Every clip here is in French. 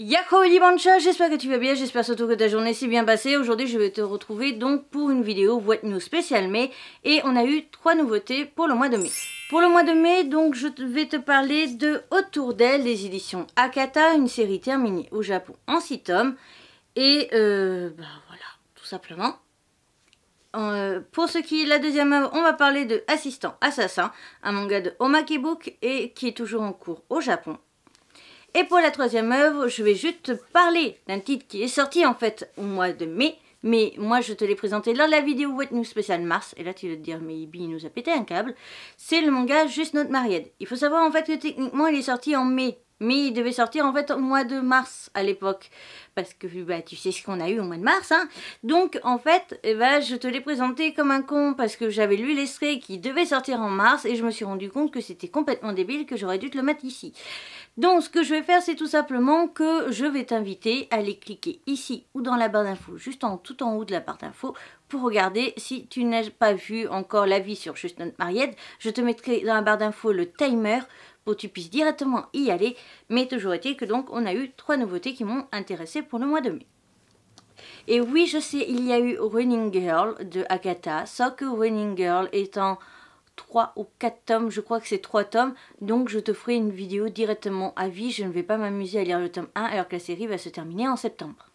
Yako mancha j'espère que tu vas bien, j'espère surtout que ta journée s'est bien passée. Aujourd'hui je vais te retrouver donc pour une vidéo voit News spécial mai et on a eu trois nouveautés pour le mois de mai. Pour le mois de mai, donc je vais te parler de Autour d'elle, les éditions Akata, une série terminée au Japon en 6 tomes. Et euh, bah voilà, tout simplement. Euh, pour ce qui est la deuxième œuvre, on va parler de Assistant Assassin, un manga de Omakebook et qui est toujours en cours au Japon et pour la troisième œuvre, je vais juste te parler d'un titre qui est sorti en fait au mois de mai. Mais moi, je te l'ai présenté lors de la vidéo Wet News spécial Mars. Et là, tu vas te dire, mais Ibi, nous a pété un câble. C'est le manga Juste Notre Mariette. Il faut savoir en fait que techniquement, il est sorti en mai mais il devait sortir en fait au mois de mars à l'époque. Parce que bah, tu sais ce qu'on a eu au mois de mars. Hein. Donc en fait, eh ben, je te l'ai présenté comme un con parce que j'avais lu l'extrait qui devait sortir en mars et je me suis rendu compte que c'était complètement débile que j'aurais dû te le mettre ici. Donc ce que je vais faire, c'est tout simplement que je vais t'inviter à aller cliquer ici ou dans la barre d'infos, juste en tout en haut de la barre d'infos, pour regarder si tu n'as pas vu encore l'avis sur Just Mariette Je te mettrai dans la barre d'infos le timer tu puisses directement y aller. Mais toujours est-il que donc on a eu trois nouveautés qui m'ont intéressé pour le mois de mai. Et oui, je sais, il y a eu Running Girl de Agatha, sauf que Running Girl étant 3 ou 4 tomes, je crois que c'est 3 tomes, donc je te ferai une vidéo directement à vie, je ne vais pas m'amuser à lire le tome 1 alors que la série va se terminer en septembre.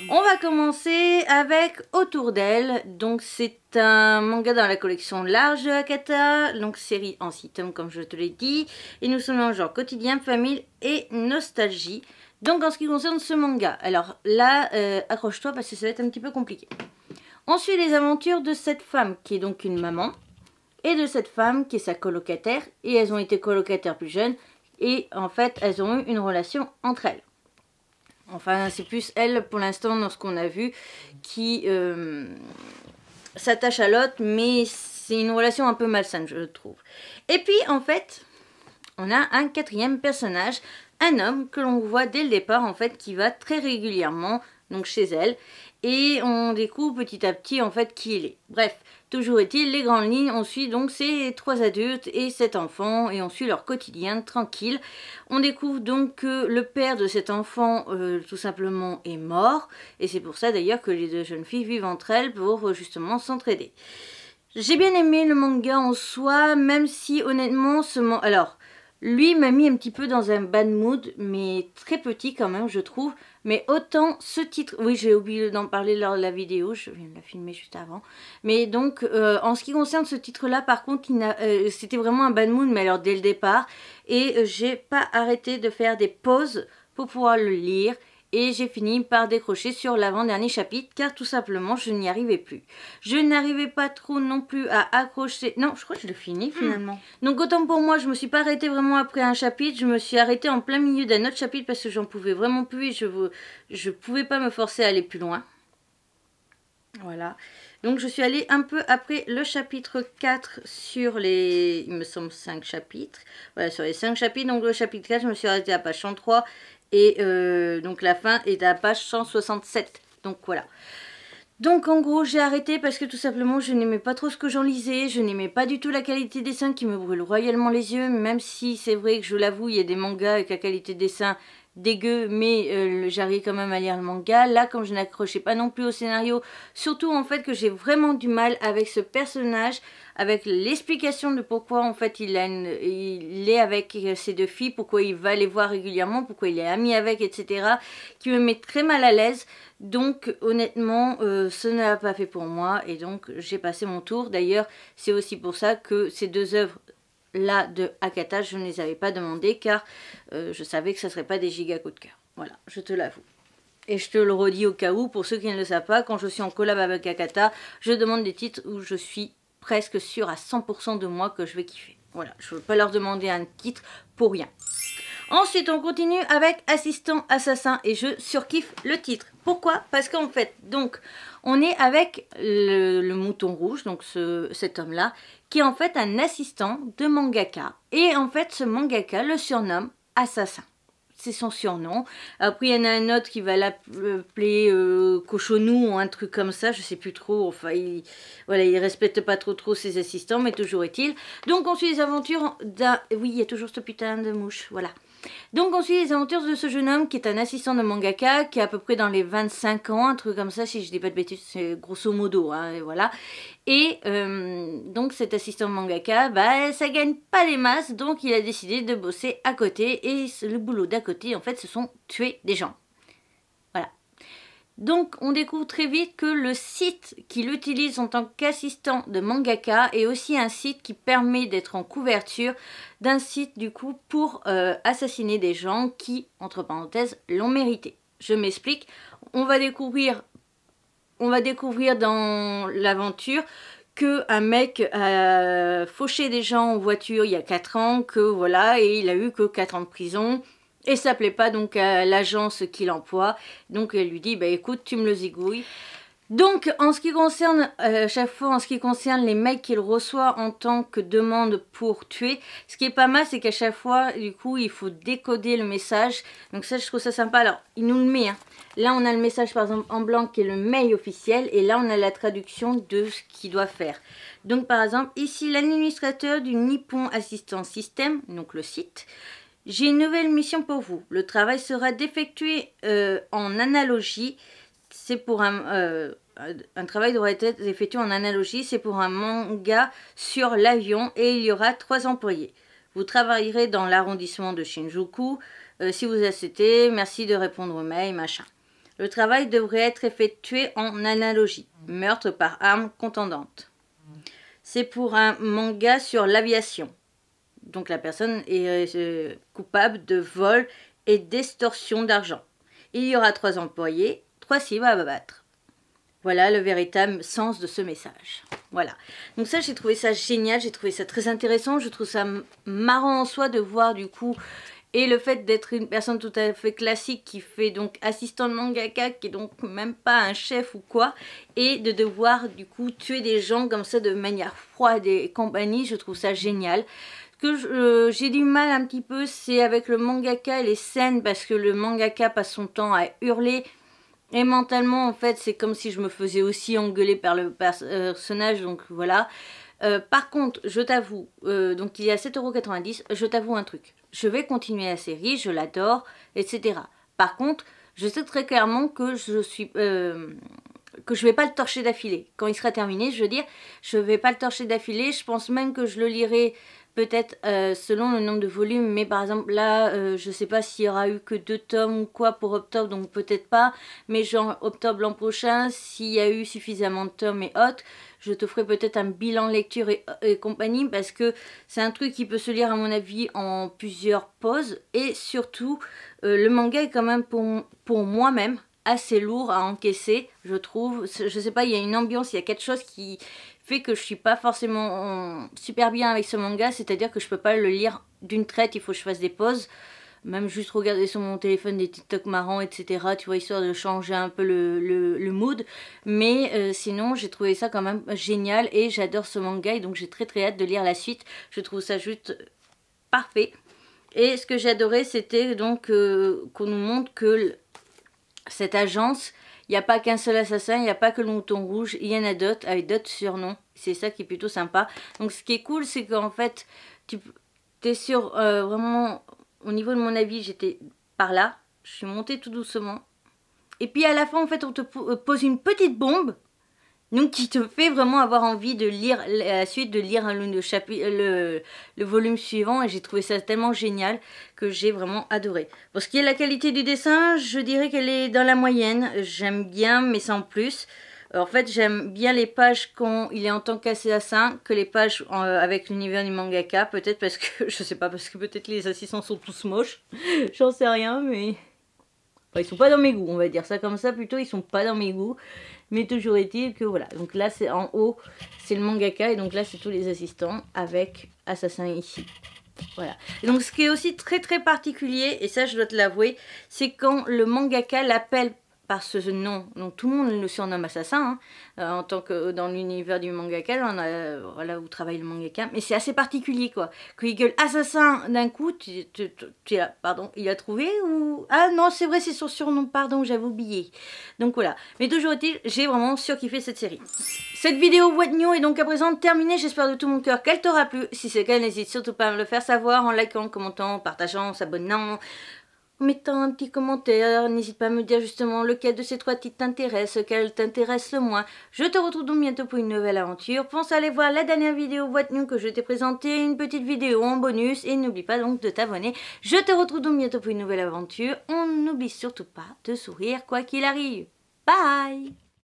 Mm. On va commencer avec Autour d'elle. Donc c'est un manga dans la collection large de Hakata, donc série en 6 tomes comme je te l'ai dit. Et nous sommes dans le genre quotidien, famille et nostalgie. Donc en ce qui concerne ce manga, alors là, euh, accroche-toi parce que ça va être un petit peu compliqué. On suit les aventures de cette femme qui est donc une maman et de cette femme qui est sa colocataire et elles ont été colocataires plus jeunes et en fait elles ont eu une relation entre elles. Enfin, c'est plus elle, pour l'instant, dans ce qu'on a vu, qui euh, s'attache à l'autre, mais c'est une relation un peu malsaine, je trouve. Et puis, en fait, on a un quatrième personnage, un homme que l'on voit dès le départ, en fait, qui va très régulièrement donc chez elle, et on découvre petit à petit en fait qui il est. Bref, toujours est-il, les grandes lignes, on suit donc ces trois adultes et cet enfant, et on suit leur quotidien tranquille. On découvre donc que le père de cet enfant euh, tout simplement est mort, et c'est pour ça d'ailleurs que les deux jeunes filles vivent entre elles pour euh, justement s'entraider. J'ai bien aimé le manga en soi, même si honnêtement, ce manga... alors lui m'a mis un petit peu dans un bad mood, mais très petit quand même, je trouve. Mais autant ce titre... Oui, j'ai oublié d'en parler lors de la vidéo, je viens de la filmer juste avant. Mais donc, euh, en ce qui concerne ce titre-là, par contre, euh, c'était vraiment un bad mood, mais alors dès le départ. Et euh, j'ai pas arrêté de faire des pauses pour pouvoir le lire et j'ai fini par décrocher sur l'avant-dernier chapitre car tout simplement je n'y arrivais plus. Je n'arrivais pas trop non plus à accrocher. Non, je crois que je l'ai fini hmm. finalement. Donc autant pour moi, je me suis pas arrêtée vraiment après un chapitre, je me suis arrêtée en plein milieu d'un autre chapitre parce que j'en pouvais vraiment plus et je je pouvais pas me forcer à aller plus loin. Voilà. Donc je suis allée un peu après le chapitre 4 sur les, il me semble, 5 chapitres. Voilà, sur les 5 chapitres. Donc le chapitre 4, je me suis arrêtée à page 103 et euh, donc la fin est à page 167. Donc voilà. Donc en gros j'ai arrêté parce que tout simplement je n'aimais pas trop ce que j'en lisais, je n'aimais pas du tout la qualité des qui me brûle royalement les yeux, même si c'est vrai que je l'avoue il y a des mangas avec la qualité des dessins dégueu, mais euh, j'arrive quand même à lire le manga. Là, comme je n'accrochais pas non plus au scénario, surtout en fait que j'ai vraiment du mal avec ce personnage, avec l'explication de pourquoi en fait il, il est avec euh, ses deux filles, pourquoi il va les voir régulièrement, pourquoi il est ami avec, etc. qui me met très mal à l'aise. Donc honnêtement, euh, ce n'a pas fait pour moi et donc j'ai passé mon tour. D'ailleurs, c'est aussi pour ça que ces deux œuvres là de Akata, je ne les avais pas demandés car euh, je savais que ce ne serait pas des giga coups de cœur. Voilà, je te l'avoue. Et je te le redis au cas où, pour ceux qui ne le savent pas, quand je suis en collab avec Akata, je demande des titres où je suis presque sûre à 100% de moi que je vais kiffer. Voilà, je ne veux pas leur demander un titre pour rien. Ensuite, on continue avec Assistant Assassin et je surkiffe le titre. Pourquoi Parce qu'en fait, donc, on est avec le, mouton rouge, donc cet homme-là, qui est en fait un assistant de mangaka. Et en fait, ce mangaka le surnomme Assassin. C'est son surnom. Après, il y en a un autre qui va l'appeler euh, euh, Cochonou ou un truc comme ça, je sais plus trop. Enfin, il, voilà, il respecte pas trop trop ses assistants, mais toujours est-il. Donc, on suit les aventures d'un... Oui, il y a toujours ce putain de mouche, voilà. Donc on suit les aventures de ce jeune homme qui est un assistant de mangaka qui est à peu près dans les 25 ans, un truc comme ça si je dis pas de bêtises, c'est grosso modo, hein, et voilà. Et euh, donc cet assistant de mangaka, bah ça gagne pas les masses, donc il a décidé de bosser à côté et le boulot d'à côté en fait ce sont tués des gens. Donc on découvre très vite que le site qu'il utilise en tant qu'assistant de mangaka est aussi un site qui permet d'être en couverture d'un site du coup pour euh, assassiner des gens qui, entre parenthèses, l'ont mérité. Je m'explique, on va découvrir, on va découvrir dans l'aventure que un mec a fauché des gens en voiture il y a 4 ans, que voilà, et il a eu que 4 ans de prison, et ça plaît pas donc à l'agence qui l'emploie. Donc elle lui dit bah écoute tu me le zigouilles. Donc, en ce qui concerne, euh, à chaque fois, en ce qui concerne les mails qu'il reçoit en tant que demande pour tuer, ce qui est pas mal, c'est qu'à chaque fois, du coup, il faut décoder le message. Donc ça, je trouve ça sympa. Alors, il nous le met. Hein. Là, on a le message, par exemple, en blanc, qui est le mail officiel. Et là, on a la traduction de ce qu'il doit faire. Donc, par exemple, ici, l'administrateur du Nippon Assistance System, donc le site, j'ai une nouvelle mission pour vous. Le travail sera d'effectuer euh, en analogie. C'est pour euh, un... travail devrait être effectué en analogie. C'est pour un manga sur l'avion et il y aura trois employés. Vous travaillerez dans l'arrondissement de Shinjuku. Euh, si vous acceptez, merci de répondre au mail, machin. Le travail devrait être effectué en analogie. Meurtre par arme contendante. C'est pour un manga sur l'aviation. Donc la personne est euh, coupable de vol et d'extorsion d'argent. Il y aura trois employés, trois cibles à abattre. Voilà le véritable sens de ce message. Voilà. Donc ça, j'ai trouvé ça génial, j'ai trouvé ça très intéressant, je trouve ça marrant en soi de voir du coup et le fait d'être une personne tout à fait classique qui fait donc assistant de mangaka, qui est donc même pas un chef ou quoi, et de devoir du coup tuer des gens comme ça de manière froide et compagnie, je trouve ça génial que euh, j'ai du mal un petit peu, c'est avec le mangaka et les scènes, parce que le mangaka passe son temps à hurler. Et mentalement, en fait, c'est comme si je me faisais aussi engueuler par le euh, personnage, donc voilà. Euh, par contre, je t'avoue, euh, donc il y a 7,90€, je t'avoue un truc. Je vais continuer la série, je l'adore, etc. Par contre, je sais très clairement que je suis... Euh, que je vais pas le torcher d'affilée. Quand il sera terminé, je veux dire, je vais pas le torcher d'affilée. Je pense même que je le lirai peut-être euh, selon le nombre de volumes, mais par exemple là, je euh, je sais pas s'il y aura eu que deux tomes ou quoi pour octobre, donc peut-être pas, mais genre octobre l'an prochain, s'il y a eu suffisamment de tomes et autres, je te ferai peut-être un bilan lecture et, compagnie, parce que c'est un truc qui peut se lire à mon avis en plusieurs pauses, et surtout, euh, le manga est quand même pour moi-même, assez lourd à encaisser, je trouve. Je sais pas, il y a une ambiance, il y a quelque chose qui fait que je suis pas forcément euh, super bien avec ce manga, c'est-à-dire que je peux pas le lire d'une traite, il faut que je fasse des pauses. Même juste regarder sur mon téléphone des TikTok marrants, etc. Tu vois, histoire de changer un peu le, mood. Mais euh, sinon, j'ai trouvé ça quand même génial et j'adore ce manga et donc j'ai très très hâte de lire la suite. Je trouve ça juste parfait. Et ce que j'adorais, c'était donc euh, qu'on nous montre que cette agence, il n'y a pas qu'un seul assassin, il n'y a pas que le mouton rouge, il y en a d'autres avec d'autres surnoms. C'est ça qui est plutôt sympa. Donc ce qui est cool, c'est qu'en fait, tu es sur euh, vraiment, au niveau de mon avis, j'étais par là. Je suis montée tout doucement. Et puis à la fin, en fait, on te euh, pose une petite bombe donc qui te fait vraiment avoir envie de lire la suite, de lire le, volume suivant. Et j'ai trouvé ça tellement génial que j'ai vraiment adoré. Pour ce qui est de la qualité du dessin, je dirais qu'elle est dans la moyenne. J'aime bien, mais sans plus. En fait, j'aime bien les pages quand il est en tant qu'assassin que les pages avec l'univers du mangaka. Peut-être parce que, je sais pas, parce que peut-être les assassins sont tous moches. J'en sais rien, mais... ils sont pas dans mes goûts, on va dire ça comme ça. Plutôt, ils sont pas dans mes goûts. Mais toujours est-il que voilà. Donc là, c'est en haut, c'est le mangaka. Et donc là, c'est tous les assistants avec Assassin ici. Voilà. Donc ce qui est aussi très très particulier, et ça je dois te l'avouer, c'est quand le mangaka l'appelle par ce nom. tout le monde le surnomme assassin. Hein. Euh, en tant que dans l'univers du mangaka, là, a, voilà où travaille le mangaka. Mais c'est assez particulier quoi. Qu'il gueule assassin d'un coup, tu, pardon, il a trouvé ou ah non c'est vrai c'est son surnom pardon j'avais oublié. Donc voilà. Mais toujours est-il, j'ai vraiment surkiffé cette série. Cette vidéo What New est donc à présent terminée. J'espère de tout mon cœur qu'elle t'aura plu. Si c'est le cas, n'hésite surtout pas à me le faire savoir en likant, commentant, partageant, s'abonnant mettant un petit commentaire. N'hésite pas à me dire justement lequel de ces trois titres t'intéresse, lequel t'intéresse le moins. Je te retrouve donc bientôt pour une nouvelle aventure. Pense à aller voir la dernière vidéo boîte new que je t'ai présentée, une petite vidéo en bonus et n'oublie pas donc de t'abonner. Je te retrouve donc bientôt pour une nouvelle aventure. On n'oublie surtout pas de sourire quoi qu'il arrive. Bye